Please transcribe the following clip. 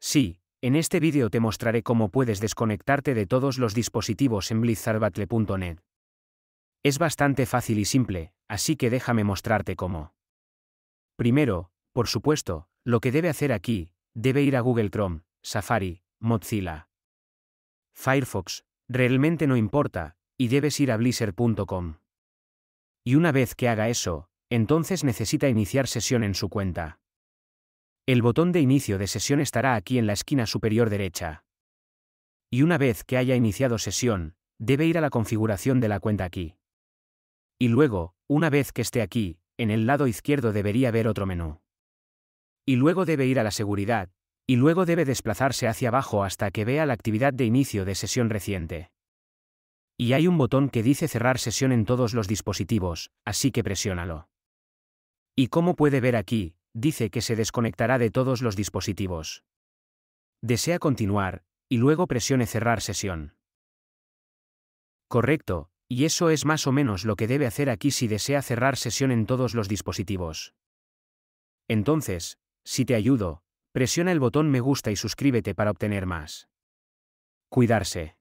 Sí, en este vídeo te mostraré cómo puedes desconectarte de todos los dispositivos en blizzardbattle.net. Es bastante fácil y simple, así que déjame mostrarte cómo. Primero, por supuesto, lo que debe hacer aquí, debe ir a Google Chrome, Safari, Mozilla. Firefox, realmente no importa, y debes ir a blizzard.com. Y una vez que haga eso, entonces necesita iniciar sesión en su cuenta. El botón de inicio de sesión estará aquí en la esquina superior derecha. Y una vez que haya iniciado sesión, debe ir a la configuración de la cuenta aquí. Y luego, una vez que esté aquí, en el lado izquierdo debería haber otro menú. Y luego debe ir a la seguridad, y luego debe desplazarse hacia abajo hasta que vea la actividad de inicio de sesión reciente. Y hay un botón que dice cerrar sesión en todos los dispositivos, así que presiónalo. Y como puede ver aquí, dice que se desconectará de todos los dispositivos. Desea continuar, y luego presione cerrar sesión. Correcto, y eso es más o menos lo que debe hacer aquí si desea cerrar sesión en todos los dispositivos. Entonces, si te ayudo, presiona el botón me gusta y suscríbete para obtener más. Cuidarse.